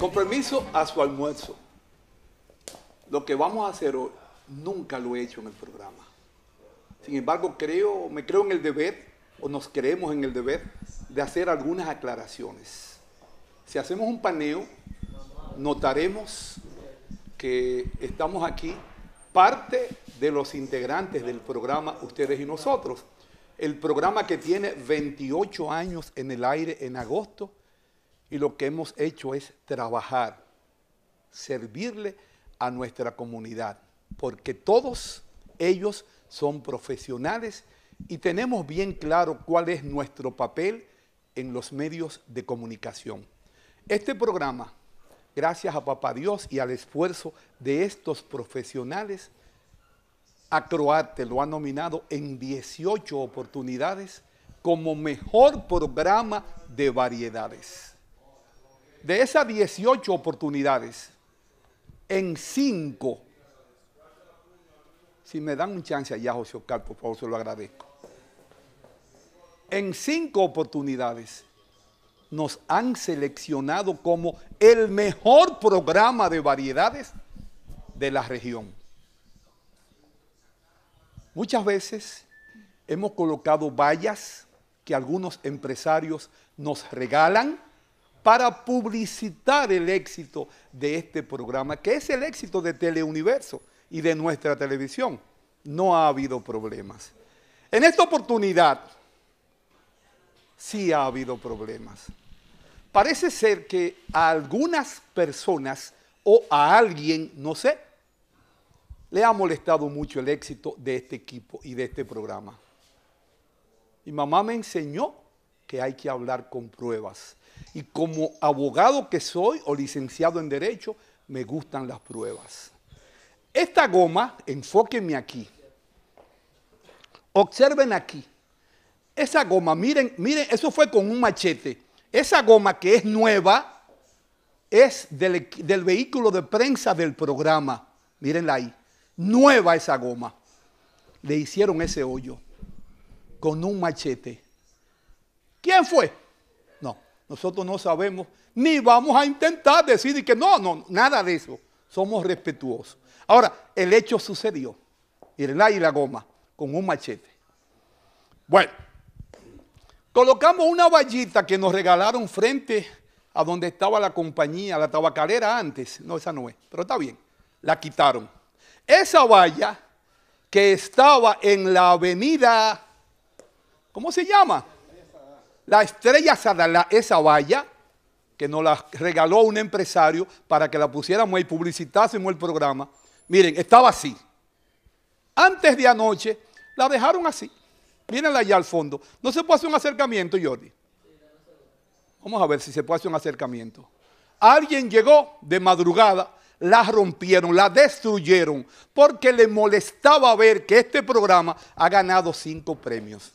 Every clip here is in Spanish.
Con permiso a su almuerzo. Lo que vamos a hacer hoy nunca lo he hecho en el programa. Sin embargo, creo, me creo en el deber, o nos creemos en el deber, de hacer algunas aclaraciones. Si hacemos un paneo, notaremos que estamos aquí parte de los integrantes del programa Ustedes y Nosotros. El programa que tiene 28 años en el aire en agosto y lo que hemos hecho es trabajar, servirle a nuestra comunidad, porque todos ellos son profesionales y tenemos bien claro cuál es nuestro papel en los medios de comunicación. Este programa, gracias a Papá Dios y al esfuerzo de estos profesionales, Croate lo ha nominado en 18 oportunidades como mejor programa de variedades de esas 18 oportunidades, en 5, si me dan un chance allá, José Oscar, por favor, se lo agradezco. En 5 oportunidades nos han seleccionado como el mejor programa de variedades de la región. Muchas veces hemos colocado vallas que algunos empresarios nos regalan para publicitar el éxito de este programa, que es el éxito de Teleuniverso y de nuestra televisión. No ha habido problemas. En esta oportunidad, sí ha habido problemas. Parece ser que a algunas personas o a alguien, no sé, le ha molestado mucho el éxito de este equipo y de este programa. Mi mamá me enseñó que hay que hablar con pruebas y como abogado que soy o licenciado en Derecho, me gustan las pruebas. Esta goma, enfóquenme aquí. Observen aquí. Esa goma, miren, miren, eso fue con un machete. Esa goma que es nueva es del, vehículo de prensa del programa. Mírenla ahí. Nueva esa goma. Le hicieron ese hoyo con un machete. ¿Quién fue? nosotros no sabemos, ni vamos a intentar decir que no, no, nada de eso. Somos respetuosos. Ahora, el hecho sucedió. la y la goma, con un machete. Bueno, colocamos una vallita que nos regalaron frente a donde estaba la compañía, la tabacalera antes. No, esa no es, pero está bien. La quitaron. Esa valla que estaba en la avenida, ¿cómo se llama? La estrella esa valla, que nos la regaló un empresario para que la pusiéramos y publicitásemos el programa. Miren, estaba así. Antes de anoche, la dejaron así. Mírenla allá al fondo. ¿No se puede hacer un acercamiento, Jordi? Vamos a ver si se puede hacer un acercamiento. Alguien llegó de madrugada, la rompieron, la destruyeron, porque le molestaba ver que este programa ha ganado cinco premios.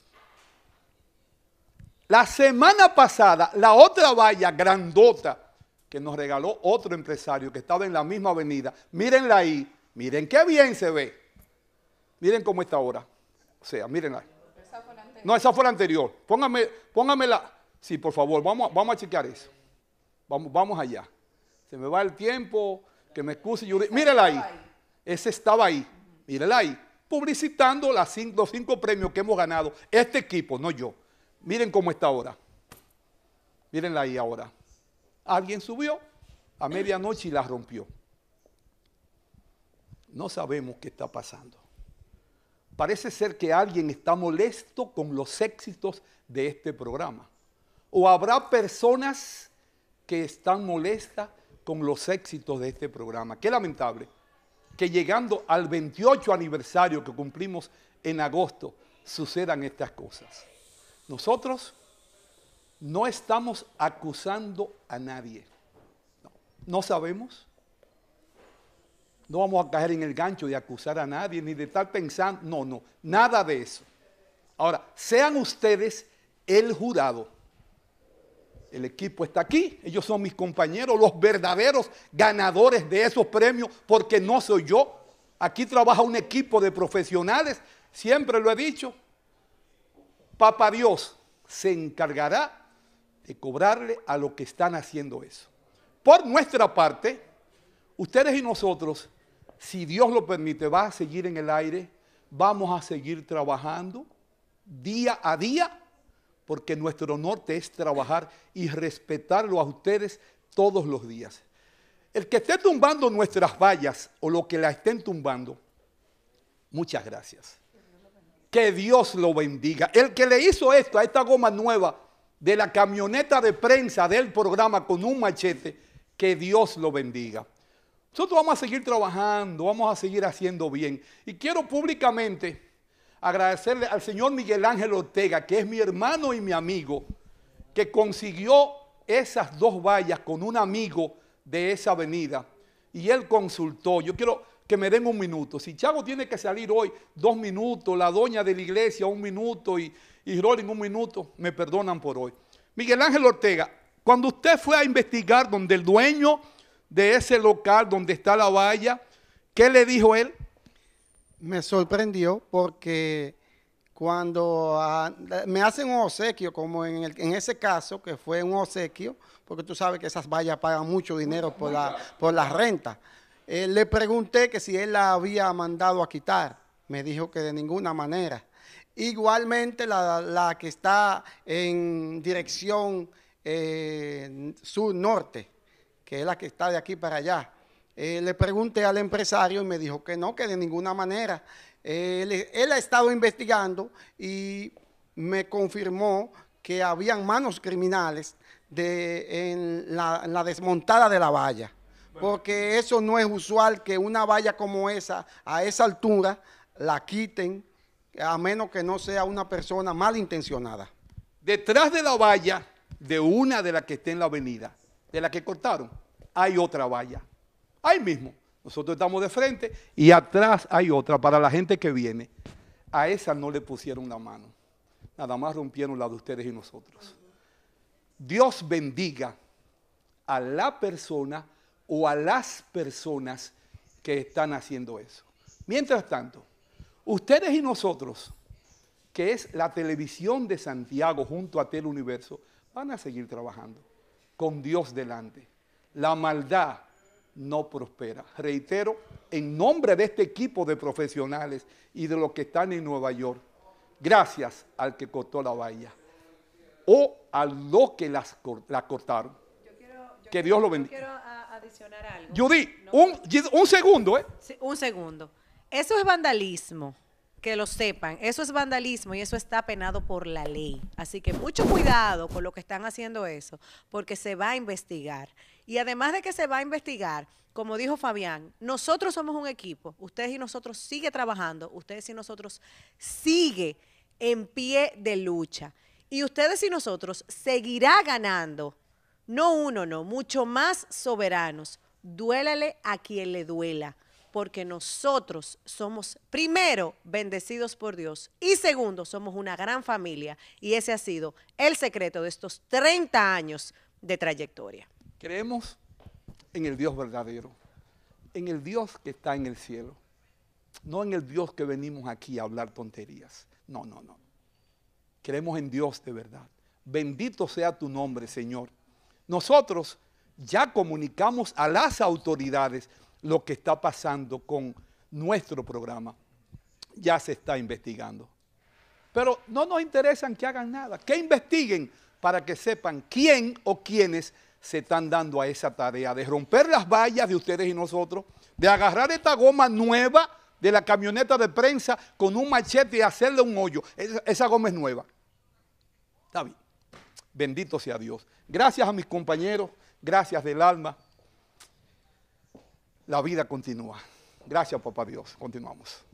La semana pasada, la otra valla grandota que nos regaló otro empresario que estaba en la misma avenida, mírenla ahí, miren qué bien se ve. Miren cómo está ahora. O sea, mírenla. ahí. No, esa fue la anterior. Póngame, póngamela. Sí, por favor, vamos, vamos a chequear eso. Vamos, vamos allá. Se me va el tiempo, que me excuse. Yo, mírenla ahí. Ese estaba ahí. Mírenla ahí. Publicitando los cinco premios que hemos ganado. Este equipo, no yo. Miren cómo está ahora. Mírenla ahí ahora. Alguien subió a medianoche y la rompió. No sabemos qué está pasando. Parece ser que alguien está molesto con los éxitos de este programa. O habrá personas que están molestas con los éxitos de este programa. Qué lamentable que llegando al 28 aniversario que cumplimos en agosto sucedan estas cosas. Nosotros no estamos acusando a nadie. No, sabemos. No vamos a caer en el gancho de acusar a nadie ni de estar pensando. No, no, nada de eso. Ahora, sean ustedes el jurado. El equipo está aquí, ellos son mis compañeros, los verdaderos ganadores de esos premios, porque no soy yo. Aquí trabaja un equipo de profesionales, siempre lo he dicho, Papa Dios se encargará de cobrarle a los que están haciendo eso. Por nuestra parte, ustedes y nosotros, si Dios lo permite, va a seguir en el aire, vamos a seguir trabajando día a día, porque nuestro norte es trabajar y respetarlo a ustedes todos los días. El que esté tumbando nuestras vallas o lo que la estén tumbando, muchas gracias. Que Dios lo bendiga. El que le hizo esto a esta goma nueva de la camioneta de prensa del programa con un machete, que Dios lo bendiga. Nosotros vamos a seguir trabajando, vamos a seguir haciendo bien. Y quiero públicamente agradecerle al señor Miguel Ángel Ortega, que es mi hermano y mi amigo, que consiguió esas dos vallas con un amigo de esa avenida. Y él consultó. Yo quiero que me den un minuto. Si Chavo tiene que salir hoy dos minutos, la doña de la iglesia un minuto y, y un minuto, me perdonan por hoy. Miguel Ángel Ortega, cuando usted fue a investigar donde el dueño de ese local donde está la valla, ¿qué le dijo él? Me sorprendió porque cuando ah, me hacen un obsequio, como en, el, en, ese caso, que fue un obsequio, porque tú sabes que esas vallas pagan mucho dinero por la, por la renta. Eh, le pregunté que si él la había mandado a quitar. Me dijo que de ninguna manera. Igualmente la, que está en dirección eh, sur-norte, que es la que está de aquí para allá. Eh, le pregunté al empresario y me dijo que no, que de ninguna manera. Él, ha estado investigando y me confirmó que habían manos criminales en la desmontada de la valla. Porque eso no es usual que una valla como esa, a esa altura, la quiten, a menos que no sea una persona malintencionada. Detrás de la valla, de una de las que está en la avenida, de la que cortaron, hay otra valla. Ahí mismo. Nosotros estamos de frente y atrás hay otra para la gente que viene. A esa no le pusieron la mano. Nada más rompieron la de ustedes y nosotros. Dios bendiga a la persona o a las personas que están haciendo eso. Mientras tanto, ustedes y nosotros, que es la televisión de Santiago junto a Teleuniverso, van a seguir trabajando con Dios delante. La maldad no prospera. Reitero, en nombre de este equipo de profesionales y de los que están en Nueva York, gracias al que cortó la valla o a los que la cortaron. que Dios lo bendiga adicionar algo. Judy, un, un segundo, ¿eh? un segundo. Eso es vandalismo que lo sepan. Eso es vandalismo y eso está penado por la ley. Así que mucho cuidado con lo que están haciendo eso, porque se va a investigar. Y además de que se va a investigar, como dijo Fabián, nosotros somos un equipo. Ustedes y nosotros sigue trabajando. Ustedes y nosotros sigue en pie de lucha. Y ustedes y nosotros seguirá ganando no uno, no, mucho más soberanos. Duélale a quien le duela, porque nosotros somos, primero, bendecidos por Dios y segundo, somos una gran familia. Y ese ha sido el secreto de estos 30 años de trayectoria. Creemos en el Dios verdadero, en el Dios que está en el cielo, no en el Dios que venimos aquí a hablar tonterías. No, no, no. Creemos en Dios de verdad. Bendito sea tu nombre, Señor. Nosotros ya comunicamos a las autoridades lo que está pasando con nuestro programa. Ya se está investigando. Pero no nos interesan que hagan nada, que investiguen para que sepan quién o quiénes se están dando a esa tarea de romper las vallas de ustedes y nosotros, de agarrar esta goma nueva de la camioneta de prensa con un machete y hacerle un hoyo. Esa, goma es nueva. Está bien. Bendito sea Dios. Gracias a mis compañeros, gracias del alma. La vida continúa. Gracias, papá Dios. Continuamos.